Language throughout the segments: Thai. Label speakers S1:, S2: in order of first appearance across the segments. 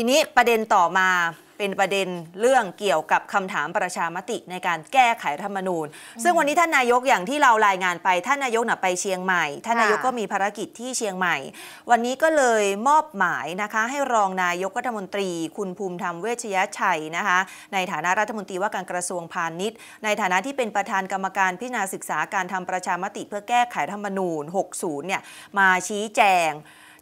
S1: ทีนี้ประเด็นต่อมาเป็นประเด็นเรื่องเกี่ยวกับคำถามประชามติในการแก้ไขรัฐธรรมนูญ ซึ่งวันนี้ท่านนายกอย่างที่เรารายงานไป ท่านนายกนะไปเชียงใหม่ท่านนายกก็มีภารกิจที่เชียงใหม่ วันนี้ก็เลยมอบหมายนะคะ ให้รองนายกรัฐมนตรี คุณภูมิธรรมเวชยชัยนะคะ ในฐานะรัฐมนตรีว่าการกระทรวงพาณิชย์ ในฐานะที่เป็นประธานกรรมการพิจารณาศึกษาการทำประชามติ เพื่อแก้ไขรัฐธรรมนูญ 60 เนี่ยมาชี้แจง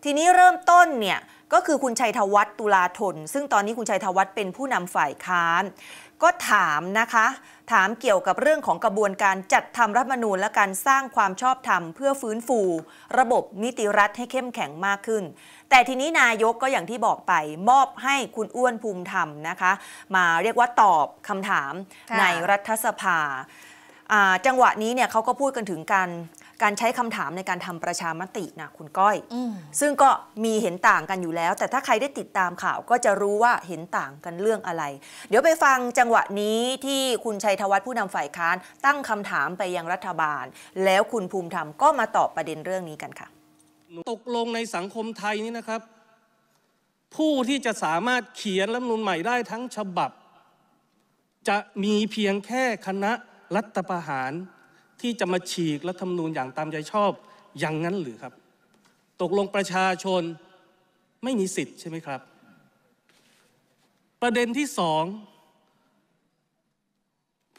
S1: ทีนี้เริ่มต้นเนี่ยก็คือคุณชัยธวัฒน์ตุลาธนซึ่งตอนนี้คุณชัยธวัฒน์เป็นผู้นำฝ่ายค้านก็ถามนะคะถามเกี่ยวกับเรื่องของกระบวนการจัดทำรัฐมนูญและการสร้างความชอบธรรม เพื่อฟื้นฟู ระบบนิติรัฐให้เข้มแข็งมากขึ้น แต่ทีนี้นายกก็อย่างที่บอกไป มอบให้คุณอ้วนภูมิธรรมนะคะ มาเรียกว่าตอบคำถามในรัฐสภาจังหวะนี้เนี่ยเขาก็พูดกันถึงการการใช้คำถามในการทำประชามตินะคุณก้อยอซึ่งก็มีเห็นต่างกันอยู่แล้ว แต่ถ้าใครได้ติดตามข่าว ก็จะรู้ว่าเห็นต่างกันเรื่องอะไร เดี๋ยวไปฟังจังหวะนี้ที่คุณชัยธวัฒน์ผู้นำฝ่ายค้าน ตั้งคำถามไปยังรัฐบาล แล้วคุณภูมิธรรมก็มาตอบประเด็นเรื่องนี้กันค่ะ ตกลงในสังคมไทยนี่นะครับ ผู้ที่จะ
S2: สามารถเขียนรัฐมนูลใหม่ได้ทั้งฉบับ จะมีเพียงแค่คณะรัฐประหารที่จะมาฉีกรัฐธรรมนูญอย่างตามใจชอบอย่างนั้นหรือครับ ตกลงประชาชนไม่มีสิทธิ์ใช่ไหมครับ ประเด็นที่สอง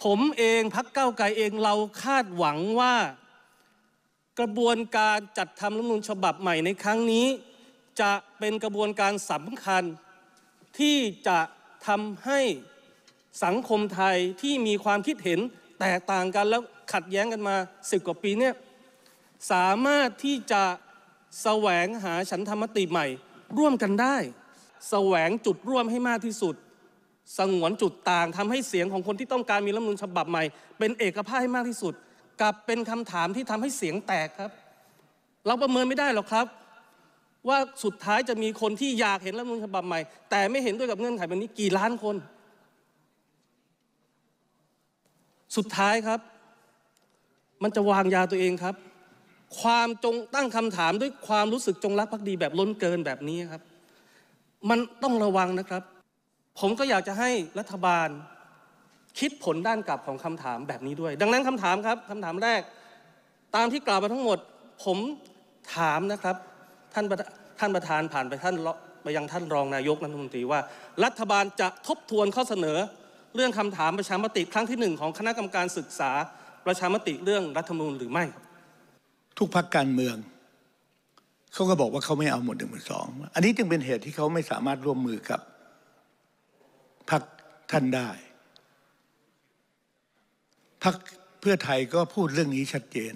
S2: ผมเองพักเก้าไกลเองเราคาดหวังว่ากระบวนการจัดทำรัฐมนูญฉบับใหม่ในครั้งนี้ จะเป็นกระบวนการสำคัญที่จะทำให้สังคมไทยที่มีความคิดเห็น แตกต่างกันแล้วขัดแย้งกันมาสิบกว่าปีเนี่ยสามารถที่จะแสวงหาฉันธรรมติใหม่ ร่วมกันได้แสวงจุดร่วมให้มากที่สุด สงวนจุดต่างทำให้เสียงของคนที่ต้องการมีรัฐมนุนฉบับใหม่ เป็นเอกภาพให้มากที่สุดกับเป็นคำถามที่ทำให้เสียงแตกครับ เราประเมินไม่ได้หรอกครับ ว่าสุดท้ายจะมีคนที่อยากเห็นรัฐมนุนฉบับใหม่ แต่ไม่เห็นด้วยกับเงื่อนไขแบบนี้กี่ล้านคน สุดท้ายครับมันจะวางยาตัวเองครับ ความจงตั้งคำถามด้วยความรู้สึกจงรักภักดีแบบล้นเกินแบบนี้ครับ มันต้องระวังนะครับ ผมก็อยากจะให้รัฐบาลคิดผลด้านกลับของคำถามแบบนี้ด้วย ดังนั้นคำถามครับคำถามแรกตามที่กล่าวมาทั้งหมด ผมถามนะครับท่านท่านประธานผ่านไปท่านไปยังท่านรองนายกรัฐมนตรีว่า รัฐบาลจะทบทวนข้อเสนอเรื่องคำถามประชามติครั้งที่หนึ่งของค
S3: ณะกรรมการศึกษาประชามติเรื่องรัฐธรรมนูญหรือไม่ ทุกพักการเมืองเขาก็บอกว่าเขาไม่เอาหมดหนึ่งหมดสองอันนี้จึงเป็นเหตุที่เขาไม่สามารถร่วมมือกับพักท่านได้พักเพื่อไทยก็พูดเรื่องนี้ชัดเจน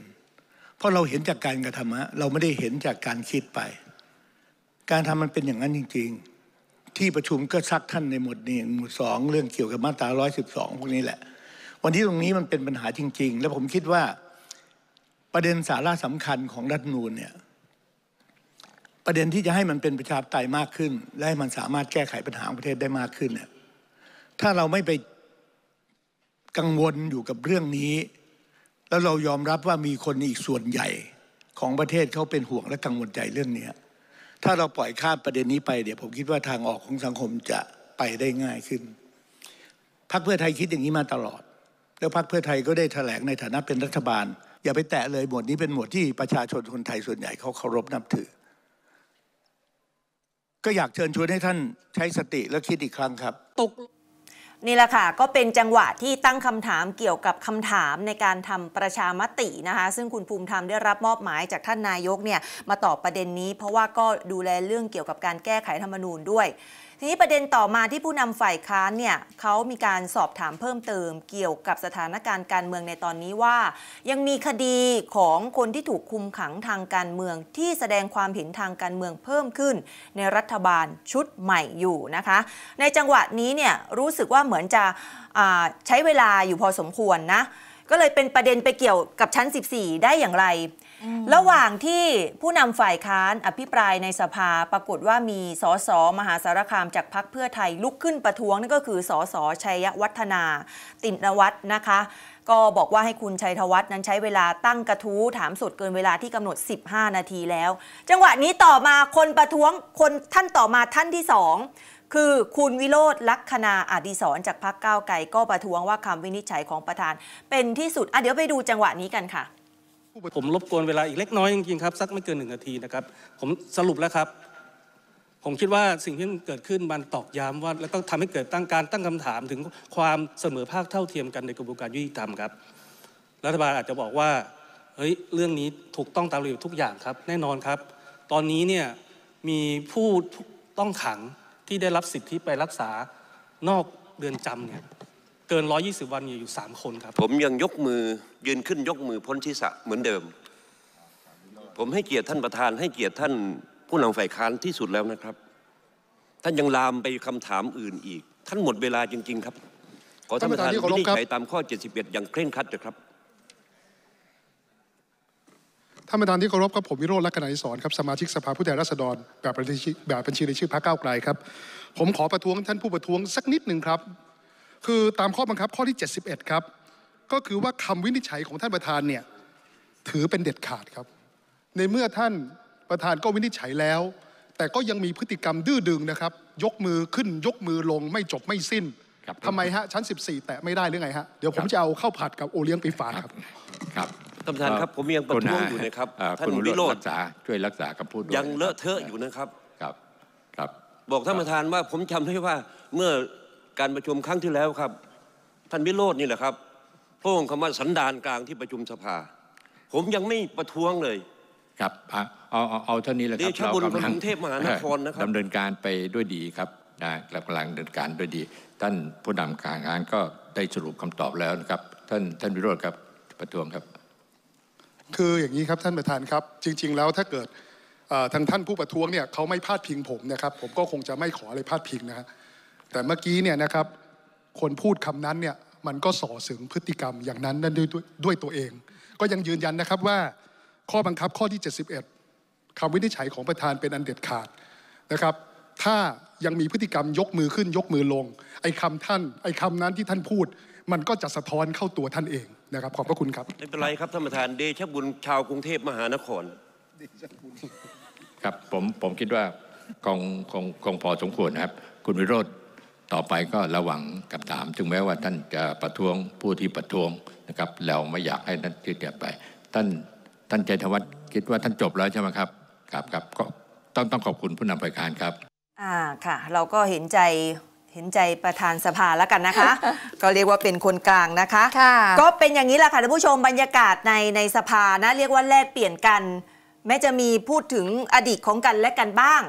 S3: เพราะเราเห็นจากการกระทำเราไม่ได้เห็นจากการคิดไป การทำมันเป็นอย่างนั้นจริงๆ ที่ประชุมก็ซักท่านในหมดหนึ่งหมดสองเรื่องเกี่ยวกับมาตราร้อยสิบสองพวกนี้แหละวันที่ตรงนี้มันเป็นปัญหาจริง ๆ และผมคิดว่าประเด็นสาระสำคัญของรัฐนูนเนี่ยประเด็นที่จะให้มันเป็นประชาธิปไตยมากขึ้น และให้มันสามารถแก้ไขปัญหาประเทศได้มากขึ้นเนี่ยถ้าเราไม่ไปกังวลอยู่กับเรื่องนี้ แล้วเรายอมรับว่ามีคนอีกส่วนใหญ่ของประเทศเขาเป็นห่วงและกังวลใจเรื่องนี้ถ้าเราปล่อยข้ามประเด็นนี้ไป เดี๋ยวผมคิดว่าทางออกของสังคมจะไปได้ง่ายขึ้นพรรคเพื่อไทยคิดอย่างนี้มาตลอดแล้วพรรคเพื่อไทยก็ได้แถลงในฐานะเป็นรัฐบาล อย่าไปแตะเลยหมวดนี้เป็นหมวดที่ประชาชนคนไทยส่วนใหญ่เขาเคารพนับถือ ก็อยากเชิญชวนให้ท่านใช้สติและคิดอีกครั้งครับตก
S1: นี่แหละค่ะก็เป็นจังหวะที่ตั้งคำถามเกี่ยวกับคำถามในการทำประชามตินะคะซึ่งคุณภูมิธรรมได้รับมอบหมายจากท่านนายกเนี่ยมาตอบประเด็นนี้ เพราะว่าก็ดูแลเรื่องเกี่ยวกับการแก้ไขธรรมนูญด้วยทีนี้ประเด็นต่อมาที่ผู้นำฝ่ายค้านเนี่ยเขามีการสอบถามเพิ่มเติมเกี่ยวกับสถานการณ์การเมืองในตอนนี้ว่า ยังมีคดีของคนที่ถูกคุมขังทางการเมืองที่แสดงความเห็นทางการเมืองเพิ่มขึ้น ในรัฐบาลชุดใหม่อยู่นะคะ ในจังหวะนี้เนี่ยรู้สึกว่าเหมือนจะใช้เวลาอยู่พอสมควรนะก็เลยเป็นประเด็นไปเกี่ยวกับชั้น 14 ได้อย่างไรระหว่างที่ผู้นำฝ่ายค้านอภิปรายในสภา ปรากฏว่ามีสสมหาสารคามจากพักเพื่อไทยลุกขึ้นประท้วงนั่นก็คือสสชัยวัฒนา ตินวัฒนะคะ ก็บอกว่าให้คุณชัยธวัฒนั้นใช้เวลาตั้งกระทู้ถามสดเกินเวลาที่กำหนด 15 นาทีแล้ว จังหวะนี้ต่อมาคนประท้วง คนท่านต่อมาท่านที่สองคือคุณวิโรธลักษณาอดีศรจากพักก้าวไกลก็ประท้วงว่าคำวินิจฉัยของประธาน เป็นที่สุดอ่ะเดี๋ยวไปดูจังหวะนี้กันค่ะ
S2: ผมรบกวนเวลาอีกเล็กน้อยจริงๆครับ สักไม่เกินหนึ่งนาทีนะครับ ผมสรุปแล้วครับ ผมคิดว่าสิ่งที่เกิดขึ้นมันตอกย้ำว่าแล้วก็ทำให้เกิดตั้งการตั้งคำถามถึงความเสมอภาคเท่าเทียมกันในกระบวนการยุติธรรมครับรัฐบาลอาจจะบอกว่าเฮ้ยเรื่องนี้ถูกต้องตามระเบียบทุกอย่างครับแน่นอนครับ ตอนนี้เนี่ยมีผู้ต้องขังที่ได้รับสิทธิไปรักษานอกเรือนจำเนี่ยเกิน 120 วันอยู่ 3 คนครับ
S4: ผมยังยกมือยืนขึ้นยกมือพ้นศิศะเหมือนเดิม ผมให้เกียรติท่านประธานให้เกียรติท่านผู้นำฝ่ายค้านที่สุดแล้วนะครับ ท่านยังลามไปคำถามอื่นอีก ท่านหมดเวลาจริงๆ ครับ ขอท่านประธานวินิจฉัยตามข้อ71 อย่างเคร่งครัดนะครับ
S5: ท่านประธานที่เคารพครับผมวิโรจน์ลักษณะอิศรครับสมาชิกสภาผู้แทนราษฎรแบบบัญชีแบบบัญชีรายชื่อพรรคก้าวไกลครับ ผมขอประท้วงท่านผู้ประท้วงสักนิดหนึ่งครับคือตามข้อบังคับ ข้อที่ 71 ครับ ก็คือว่าคำวินิจฉัยของท่านประธานเนี่ย ถือเป็นเด็ดขาดครับ ในเมื่อท่านประธานก็วินิจฉัยแล้ว แต่ก็ยังมีพฤติกรรมดื้อดึงนะครับ ยกมือขึ้นยกมือลงไม่จบไม่สิ้นทำไมฮะ ชั้น 14 แตะไม่ได้หรือไงฮะ เดี๋ยวผมจะเอาเข้าผัดกับโอเลี้ยงไปฝากครับ
S4: ครับท่านประธานครับผมยังประท้วงอยู่นะครับท่านวิโรจน์ช่วยรักษาคำพูดยังเลอะเทอะอยู่นะครับครับครับบอกท่านประธานว่าผมจำได้ว่าเมื่อการประชุมครั้งที่แล้วครับ ท่านวิโรจน์นี่แหละครับพูดคำว่าสันดานกลางที่ประชุมสภา ผมยังไม่ประท้วงเลยครับ เอาเอาเอาเท่านี้แหละครับเรากำลังดำเนินการไปด้วยดีครับนะเรากำลังดำเนินการด้วยดี ท่านผู้นำการงานก็ได้สรุปคำตอบแล้วนะครับท่านท่านวิโรจน์ครับประท้วงครับ
S5: คืออย่างนี้ครับท่านประธานครับ จริง ๆ แล้วถ้าเกิดทางท่านผู้ประท้วงเนี่ยเขาไม่พาดพิงผมนะครับผมก็คงจะไม่ขออะไรพาดพิงนะครับแต่เมื่อกี้เนี่ยนะครับคนพูดคำนั้นเนี่ยมันก็ส่อสึงพฤติกรรมอย่างนั้นนั่นด้วยด้วยตัวเอง ก็ยังยืนยันนะครับว่า ข้อบังคับข้อที่ 71 คำวินิจฉัยของประธานเป็นอันเด็ดขาดนะครับ ถ้ายังมีพฤติกรรมยกมือขึ้นยกมือลงไอ้คำท่าน ไอ้คำนั้นที่ท่านพูด มันก็จะสะท้อนเข้าตัวท่านเองนะครับขอบพระคุณครับ
S4: ไม่เป็นไรครับท่านประธานเดชบุญชาวกรุงเทพมหานครครับผมผมคิดว่าคงคงคงพอสมควรนะครับคุณวิโรธต่อไปก็ระวังกับถาม ถึงแม้ว่าท่านจะประท้วงผู้ที่ประท้วงนะครับเราไม่อยากให้นัานยืดเยืไปท่านท่านใจธวัฒน์คิดว่าท่านจบแล้วใช่ไหมครับครับครับก็ต้องต้องขอบคุณผู้นำรายการครับ
S1: อ่าค่ะ เราก็เห็นใจเห็นใจประธานสภาแล้วกันนะคะ ก็เรียกว่าเป็นคนกลางนะคะก็เป็นอย่างนี้แหละค่ะท่านผู้ชมบรรยากาศในในสภานะ เรียกว่าแลกเปลี่ยนกันแม้จะมีพูดถึงอดีตของกันและกันบ้าง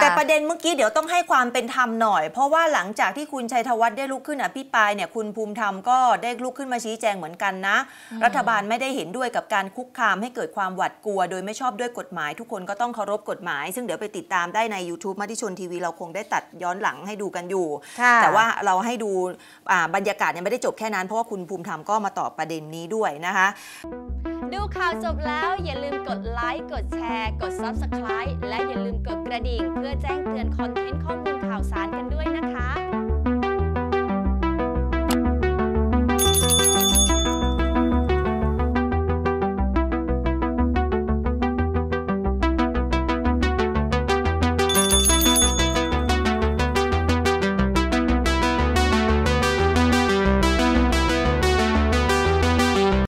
S1: แต่ประเด็นเมื่อกี้เดี๋ยวต้องให้ความเป็นธรรมหน่อย เพราะว่าหลังจากที่คุณชัยธวัฒน์ได้ลุกขึ้นอภิปรายเนี่ยคุณภูมิธรรมก็ได้ลุกขึ้นมาชี้แจงเหมือนกันนะ รัฐบาลไม่ได้เห็นด้วยกับการคุกคามให้เกิดความหวาดกลัว โดยไม่ชอบด้วยกฎหมาย ทุกคนก็ต้องเคารพกฎหมาย ซึ่งเดี๋ยวไปติดตามได้ใน YouTube มติชนทีวี เราคงได้ตัดย้อนหลังให้ดูกันอยู่ แต่ว่าเราให้ดูบรรยากาศเนี่ยไม่ได้จบแค่นั้น เพราะว่าคุณภูมิธรรมก็มาตอบประเด็นนี้ด้วยนะคะดูข่าวจบแล้วอย่าลืมกดไลค์ กดแชร์ กด Subscribe และอย่าลืมกดกระดิ่งเพื่อแจ้งเตือนคอนเทนต์ข้อมูลข่าวสารกันด้วยนะคะ